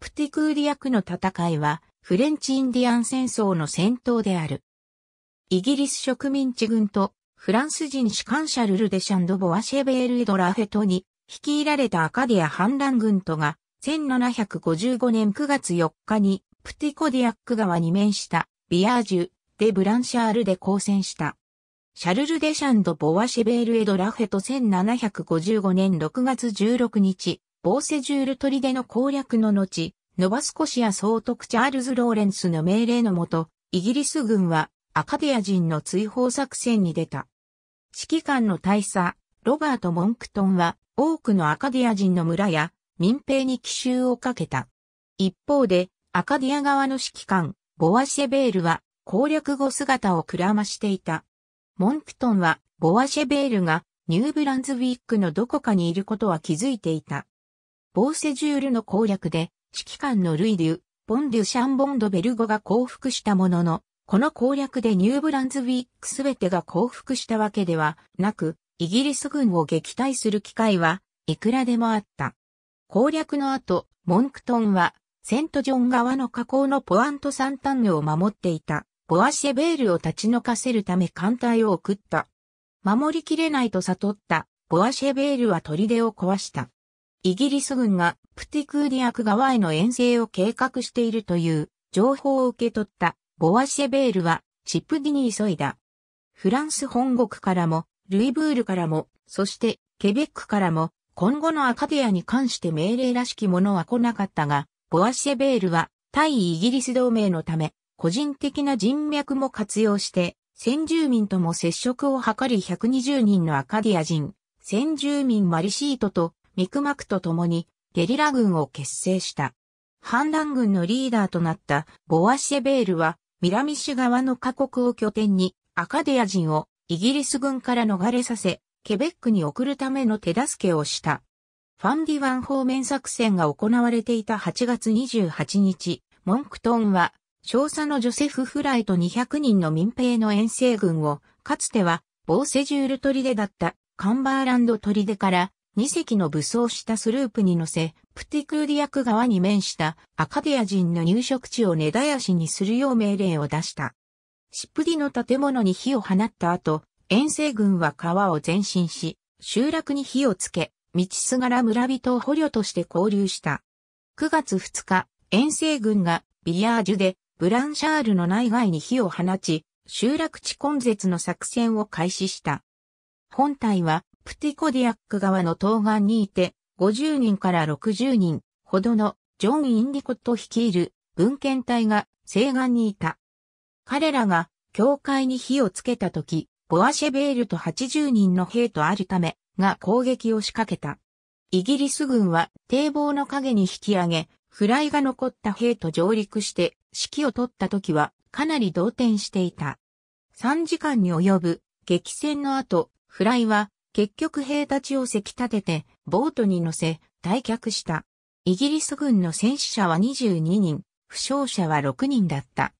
プティクーディアクの戦いは、フレンチインディアン戦争の戦闘である。イギリス植民地軍と、フランス人士官ャルルデシャンド・ボワシェベール・エド・ラフェトに、率いられたアカディア反乱軍とが、1755年9月4日に、プティコディアック川に面したビアージュ・デ・ブランシャールで交戦した。シャルル・デ・シャンド・ボワシェベール・エド・ラフェト1755年6月16日、ボーセジュール砦の攻略の後、ノバスコシア総督チャールズ・ローレンスの命令のもと、イギリス軍はアカデア人の追放作戦に出た。指揮官の大佐、ロバート・モンクトンは多くのアカディア人の村や民兵に奇襲をかけた。一方で、アカディア側の指揮官、ボワシェベールは攻略後姿をくらましていた。モンクトンは、ボワシェベールがニューブランズウィックのどこかにいることは気づいていた。ボーセジュールの攻略で、指揮官のルイデュ、ボンデュシャンボンドベルゴが降伏したものの、この攻略でニューブランズウィックすべてが降伏したわけではなく、イギリス軍を撃退する機会はいくらでもあった。攻略の後、モンクトンは、セントジョン側の河口のポアントサンタンヌを守っていた、ボアシェベールを立ち退かせるため艦隊を送った。守りきれないと悟った、ボアシェベールは砦を壊した。イギリス軍がプティクーディアク川への遠征を計画しているという情報を受け取ったボワシェベールはチップディに急いだ。フランス本国からも、ルイブールからも、そしてケベックからも、今後のアカディアに関して命令らしきものは来なかったが、ボワシェベールは対イギリス同盟のため、個人的な人脈も活用して、先住民とも接触を図り120人のアカディア人、先住民マリシートと肉クと共にゲリラ軍を結成した。反乱軍のリーダーとなったボワシェベールは南市側の過国を拠点にアカディア人をイギリス軍から逃れさせ、ケベックに送るための手助けをした。ファンディ湾方面作戦が行われていた8月28日、モンクトンは少佐のジョセフ・フライと200人の民兵の遠征軍を、かつては、ボーセジュール砦だったカンバーランド砦から2隻の武装したスループに乗せ、プティクーディアク側に面したアカディア人の入植地を根絶やしにするよう命令を出した。シップディの建物に火を放った後、遠征軍は川を前進し、集落に火をつけ、道すがら村人を捕虜として交流した。9月2日、遠征軍がビアージュでブランシャールの内外に火を放ち、集落地根絶の作戦を開始した。本隊はプティコディアック側の東岸にいて、50人から60人ほどのジョン・インディコット率いる文献隊が西岸にいた。彼らが教会に火をつけた時、ボアシェベールと80人の兵とあるためが攻撃を仕掛けた。イギリス軍は堤防の陰に引き上げ、フライが残った兵と上陸して指揮を取った時はかなり動転していた。3時間に及ぶ激戦の後、フライは結局兵たちをせき立てて、ボートに乗せ、退却した。イギリス軍の戦死者は22人、負傷者は6人だった。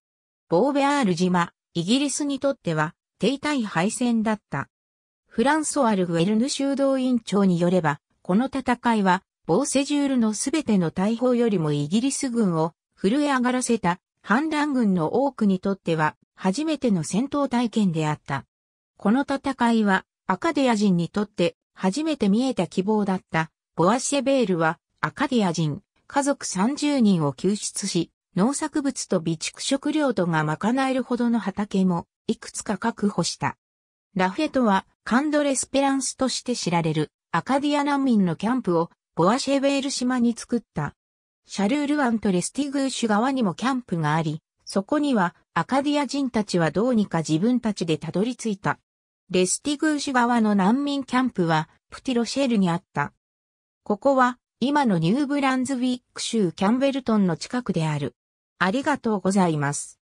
ボーベアール島、イギリスにとっては、停滞敗戦だった。フランソワル・グエルヌ修道院長によれば、この戦いは、ボーセジュールのすべての大砲よりもイギリス軍を震え上がらせた反乱軍の多くにとっては初めての戦闘体験であった。この戦いはアカディア人にとって初めて見えた希望だったボアシェベールはアカディア人家族30人を救出し農作物と備蓄食料とが賄えるほどの畑もいくつか確保した。ラフェトはカンドレスペランスとして知られるアカディア難民のキャンプをボアシェベール島に作った。シャルールアントレスティグーシュ側にもキャンプがあり、そこにはアカディア人たちはどうにか自分たちでたどり着いた。レスティグーシュ側の難民キャンプは、プティロシェルにあった。ここは、今のニューブランズウィック州キャンベルトンの近くである。ありがとうございます。